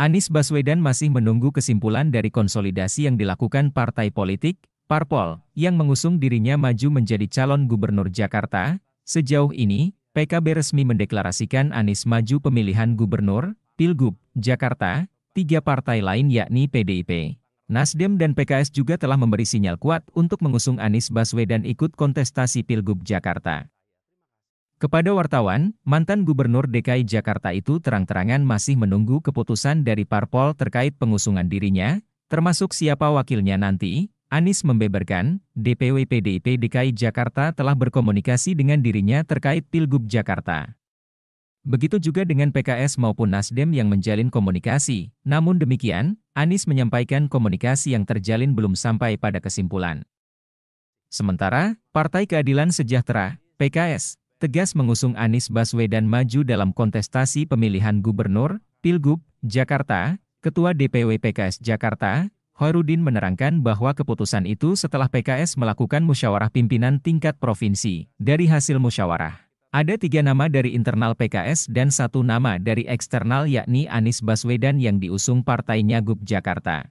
Anies Baswedan masih menunggu kesimpulan dari konsolidasi yang dilakukan partai politik, Parpol, yang mengusung dirinya maju menjadi calon gubernur Jakarta. Sejauh ini, PKB resmi mendeklarasikan Anies maju pemilihan gubernur, Pilgub, Jakarta, tiga partai lain yakni PDIP. Nasdem dan PKS juga telah memberi sinyal kuat untuk mengusung Anies Baswedan ikut kontestasi Pilgub Jakarta. Kepada wartawan, mantan Gubernur DKI Jakarta itu terang-terangan masih menunggu keputusan dari parpol terkait pengusungan dirinya, termasuk siapa wakilnya nanti. Anies membeberkan, DPW PDIP DKI Jakarta telah berkomunikasi dengan dirinya terkait Pilgub Jakarta. Begitu juga dengan PKS maupun Nasdem yang menjalin komunikasi. Namun demikian, Anies menyampaikan komunikasi yang terjalin belum sampai pada kesimpulan. Sementara, Partai Keadilan Sejahtera, PKS, tegas mengusung Anies Baswedan maju dalam kontestasi pemilihan gubernur, Pilgub, Jakarta, Ketua DPW PKS Jakarta, Hoirudin menerangkan bahwa keputusan itu setelah PKS melakukan musyawarah pimpinan tingkat provinsi. Dari hasil musyawarah, ada tiga nama dari internal PKS dan satu nama dari eksternal yakni Anies Baswedan yang diusung partainya Gub Jakarta.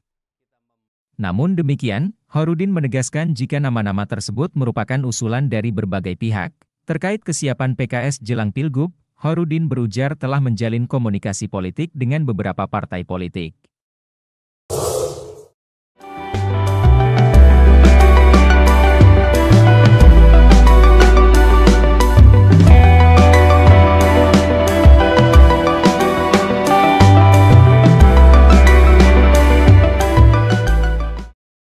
Namun demikian, Horudin menegaskan jika nama-nama tersebut merupakan usulan dari berbagai pihak, Terkait kesiapan PKS jelang Pilgub, Horudin berujar telah menjalin komunikasi politik dengan beberapa partai politik.